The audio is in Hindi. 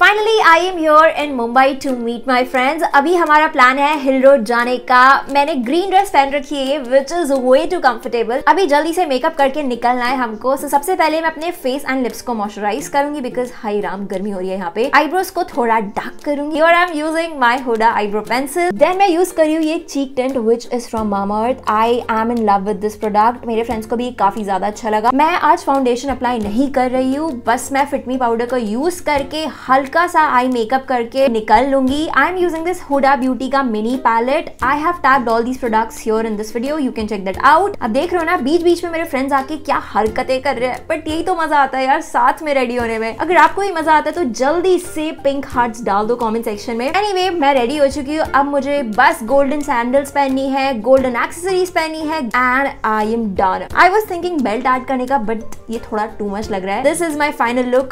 finally I am your in Mumbai to meet my friends अभी हमारा प्लान है हिल रोड जाने का मैंने ग्रीन ड्रेस पहन रखी है which is way too comfortable अभी जल्दी से मेकअप करके निकलना है हमको सो so, सबसे पहले मैं अपने फेस एंड लिप्स को मॉइस्चराइज करूंगी बिकॉज हाई राम गर्मी हो रही है यहाँ पे आईब्रोज को थोड़ा डार्क करूंगी और I am using my Huda eyebrow pencil then मैं यूज करी ये cheek tint which is from Mamaearth I am in love with this product मेरे फ्रेंड्स को भी काफी ज्यादा अच्छा लगा मैं आज फाउंडेशन अप्लाई नहीं कर रही हूँ बस मैं फिटमी पाउडर को यूज करके हल्का हल्का सा आई मेकअप करके निकल लूंगी I am using this Huda beauty का mini palette I have tapped all these products here in this video you can check that out अब देख रहे हो ना बीच बीच में मेरे फ्रेंड्स आके क्या हरकतें कर रहे हैं बट यही तो मजा आता है यार साथ में रेडी होने में अगर आपको ही मजा आता है तो जल्दी से पिंक हार्ट डाल दो कॉमेंट सेक्शन में एनी anyway, मैं रेडी हो चुकी हूँ अब मुझे बस गोल्डन सैंडल्स पहननी है गोल्डन एक्सेसरीज पहनी है and I am done I was thinking belt add करने का बट ये थोड़ा टू मच लग रहा है this is my final look